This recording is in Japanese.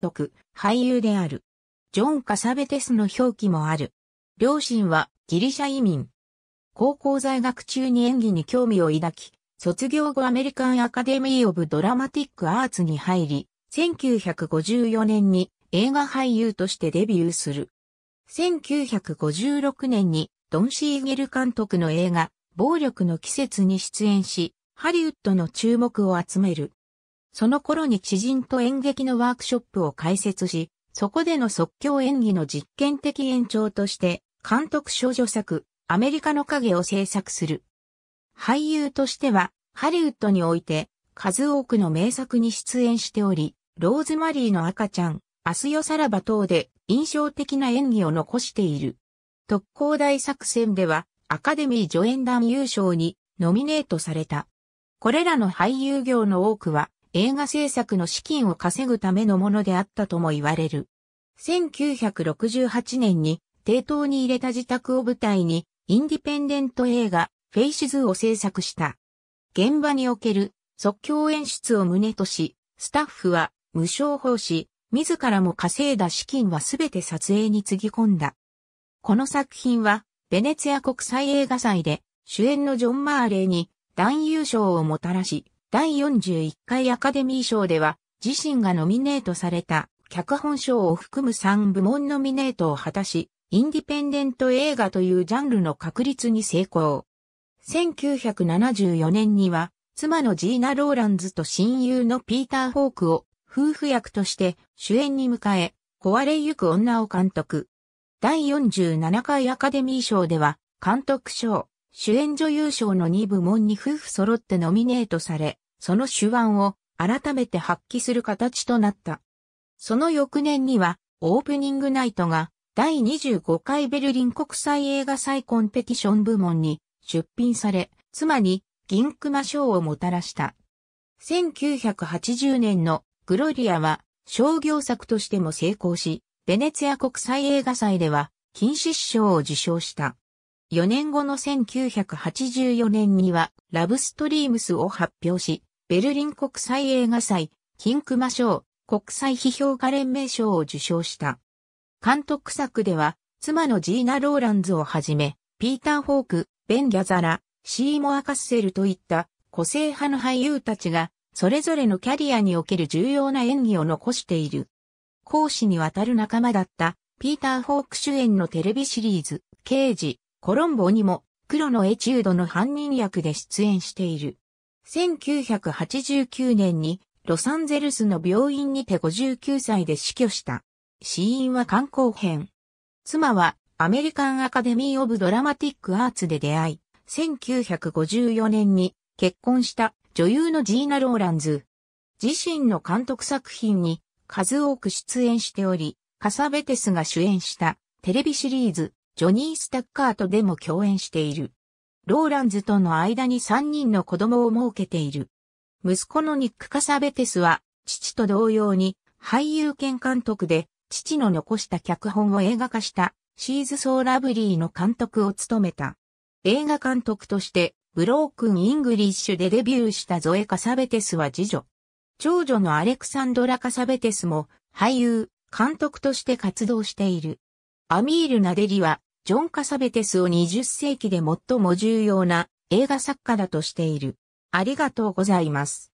督、俳優である。ジョン・カサベテスの表記もある。両親はギリシャ移民。高校在学中に演技に興味を抱き、卒業後アメリカン・アカデミー・オブ・ドラマティック・アーツに入り、1954年に映画俳優としてデビューする。1956年にドン・シーゲル監督の映画、暴力の季節に出演し、ハリウッドの注目を集める。その頃に知人と演劇のワークショップを開設し、そこでの即興演技の実験的延長として、監督少女作、アメリカの影を制作する。俳優としては、ハリウッドにおいて、数多くの名作に出演しており、ローズマリーの赤ちゃん、明日よさらば等で印象的な演技を残している。特攻大作戦では、アカデミー助演団優勝にノミネートされた。これらの俳優業の多くは、映画制作の資金を稼ぐためのものであったとも言われる。1968年に、帝当に入れた自宅を舞台に、インディペンデント映画、フェイシズを制作した。現場における即興演出を旨とし、スタッフは無償奉仕、自らも稼いだ資金はすべて撮影につぎ込んだ。この作品は、ベネツィア国際映画祭で主演のジョン・マーレーに男優賞をもたらし、第41回アカデミー賞では、自身がノミネートされた脚本賞を含む3部門ノミネートを果たし、インディペンデント映画というジャンルの確立に成功。1974年には、妻のジーナ・ローランズと親友のピーター・ホークを夫婦役として主演に迎え、壊れゆく女を監督。第47回アカデミー賞では、監督賞、主演女優賞の2部門に夫婦揃ってノミネートされ、その手腕を改めて発揮する形となった。その翌年には、オープニングナイトが第25回ベルリン国際映画祭コンペティション部門に出品され、妻に銀熊賞をもたらした。1980年のグロリアは商業作としても成功し、ベネツィア国際映画祭では金獅子賞を受賞した。4年後の1984年には、ラブストリームスを発表し、ベルリン国際映画祭、キンクマ賞、国際批評家連盟賞を受賞した。監督作では、妻のジーナ・ローランズをはじめ、ピーター・ホーク、ベン・ギャザラ、シーモア・カッセルといった個性派の俳優たちが、それぞれのキャリアにおける重要な演技を残している。講師にわたる仲間だった、ピーター・ホーク主演のテレビシリーズ、刑事、コロンボにも黒のエチュードの犯人役で出演している。1989年にロサンゼルスの病院にて59歳で死去した。死因は肝硬変。妻はアメリカンアカデミー・オブ・ドラマティック・アーツで出会い、1954年に結婚した女優のジーナ・ローランズ。自身の監督作品に数多く出演しており、カサベテスが主演したテレビシリーズジョニー・スタッカートでも共演している。ローランズとの間に3人の子供を設けている。息子のニック・カサベテスは、父と同様に俳優兼監督で、父の残した脚本を映画化したシーズ・ソー・ラブリーの監督を務めた。映画監督として、ブロークン・イングリッシュでデビューしたゾエ・カサベテスは次女。長女のアレクサンドラ・カサベテスも俳優、監督として活動している。アミール・ナデリはジョン・カサベテスを20世紀で最も重要な映画作家だとしている。ありがとうございます。